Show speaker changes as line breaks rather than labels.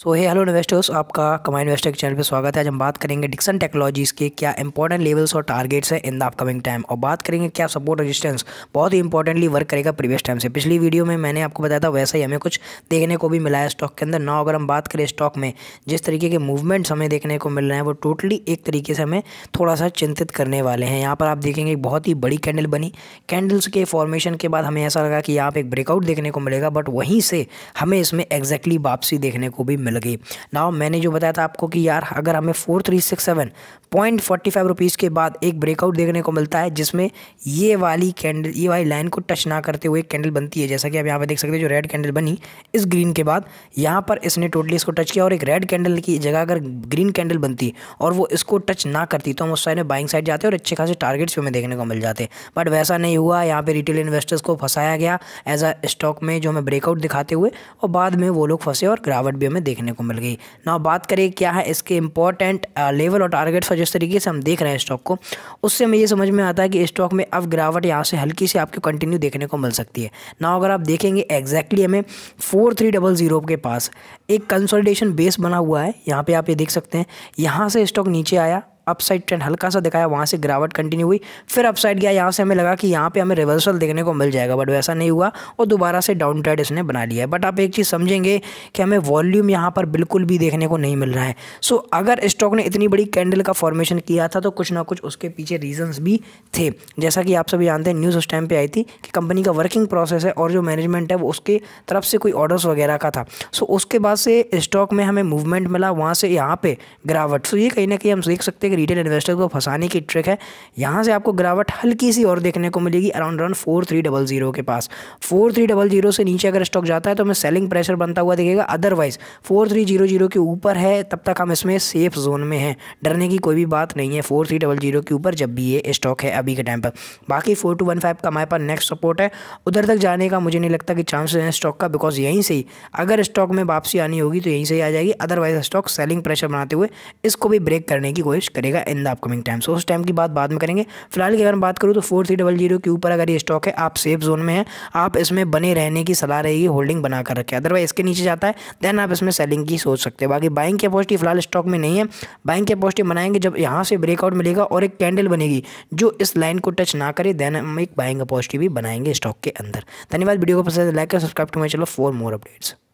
सो हे hello investors आपका कमाई investor के चैनल पे स्वागत है आज हम बात करेंगे डिक्सन टेक्नोलॉजीज़ के क्या इंपॉर्टेंट लेवल्स और टारगेट्स हैं इन द अपकमिंग टाइम और बात करेंगे क्या सपोर्ट रेजिस्टेंस बहुत ही इंपॉर्टेंटली वर्क करेगा प्रीवियस टाइम से पिछली वीडियो में मैंने आपको बताया था वैसा ही हमें कुछ देखने को भी मिला है स्टॉक के अंदर ना अगर हम बात करें स्टॉक में जिस तरीके के मूवमेंट्स हमें देखने को मिल रहे हैं वो टोटली एक तरीके से हमें थोड़ा सा चिंतित करने वाले हैं यहाँ पर आप देखेंगे एक बहुत ही बड़ी कैंडल बनी कैंडल्स के फॉर्मेशन के बाद हमें ऐसा लगा कि यहाँ पर एक ब्रेकआउट देखने को मिलेगा बट वहीं से हमें इसमें एग्जैक्टली वापसी देखने को भी मिल गई नाव मैंने जो बताया था आपको कि यार अगर हमें four three six seven point forty five rupees के बाद एक ब्रेकआउट देखने को मिलता है जिसमें ये वाली कैंडल ये वाली लाइन को टच ना करते हुए कैंडल बनती है जैसा कि आप यहाँ पर देख सकते हैं जो रेड कैंडल बनी इस ग्रीन के बाद यहाँ पर इसने टोटली इसको टच किया और एक रेड कैंडल की जगह अगर ग्रीन कैंडल बनती और वो इसको टच ना करती तो हम उस साइड में बाइंग साइड जाते और अच्छे खासे टारगेट्स भी हमें देखने को मिल जाते बट वैसा नहीं हुआ यहाँ पर रिटेल इन्वेस्टर्स को फंसाया गया एज अ स्टॉक में जो हमें ब्रेकआउट दिखाते हुए और बाद में वो लोग फंसे और गिरावट भी हमें देख देखने को मिल गई ना बात करें क्या है इसके इंपॉर्टेंट लेवल और टारगेट्स और जिस तरीके से हम देख रहे हैं स्टॉक को उससे हमें ये समझ में आता है कि स्टॉक में अब गिरावट यहाँ से हल्की सी आपको कंटिन्यू देखने को मिल सकती है ना अगर आप देखेंगे एग्जैक्टली हमें फोर थ्री डबल ज़ीरो के पास एक कंसोलिडेशन बेस बना हुआ है यहाँ पर आप ये देख सकते हैं यहाँ से स्टॉक नीचे आया अपसाइड ट्रेंड हल्का सा दिखाया वहाँ से गिरावट कंटिन्यू हुई फिर अपसाइड गया यहाँ से हमें लगा कि यहाँ पे हमें रिवर्सल देखने को मिल जाएगा बट वैसा नहीं हुआ और दोबारा से डाउन ट्रेड इसने बना लिया है बट आप एक चीज़ समझेंगे कि हमें वॉल्यूम यहाँ पर बिल्कुल भी देखने को नहीं मिल रहा है सो अगर स्टॉक ने इतनी बड़ी कैंडल का फॉर्मेशन किया था तो कुछ ना कुछ उसके पीछे रीजन्स भी थे जैसा कि आप सभी जानते हैं न्यूज़ उस टाइम पर आई थी कि कंपनी का वर्किंग प्रोसेस है और जो मैनेजमेंट है वो उसके तरफ से कोई ऑर्डर्स वगैरह का था सो उसके बाद से स्टॉक में हमें मूवमेंट मिला वहाँ से यहाँ पर गिरावट सो ये कहीं ना कहीं हम देख सकते हैं रिटेल इन्वेस्टर को फंसाने की ट्रिक है यहाँ से आपको गिरावट हल्की सी और देखने को मिलेगी around around four three double zero के पास फोर थ्री डबल जीरो से नीचे अगर स्टॉक जाता है तो हमें सेलिंग प्रेशर बनता हुआ दिखेगा otherwise four three zero zero के ऊपर है तब तक हम इसमें सेफ जोन में हैं डरने की कोई भी बात नहीं है फोर थ्री डबल जीरो के ऊपर जब भी ये स्टॉक है अभी के टाइम पर बाकी फोर टू वन फाइव का हमारे पास नेक्स्ट सपोर्ट है उधर तक जाने का मुझे नहीं लगता कि चांसेस हैं स्टॉक का बिकॉज यहीं से ही अगर स्टॉक में वापसी आनी होगी तो यहीं से ही आ जाएगी अदरवाइज स्टॉक सेलिंग प्रेशर बनाते हुए इसको भी ब्रेक करने की कोशिश करें करेगा in the upcoming time so उस टाइम की बात बाद में करेंगे फिलहाल की अगर बात करूँ तो फोर थ्री डबल जीरो के ऊपर अगर ये स्टॉक है आप सेफ जोन में है आप इसमें बने रहने की सलाह रहेगी होल्डिंग बना कर रखें अदरवाइज इसके नीचे जाता है देन आप इसमें सेलिंग की सोच सकते हैं बाकी बाइंग की अपॉजिटी फिलहाल स्टॉक में नहीं है बाइंग की अपॉजिटी बनाएंगे जब यहाँ से ब्रेकआउट मिलेगा और एक कैंडल बनेगी जो इस लाइन को टच ना करे देन हम एक बाइंग अपॉजिटी भी बनाएंगे स्टॉक के अंदर धन्यवाद वीडियो को पसंद लाइक तो और सब्सक्राइब टू मैं चलो फॉर मोर अपडेट्स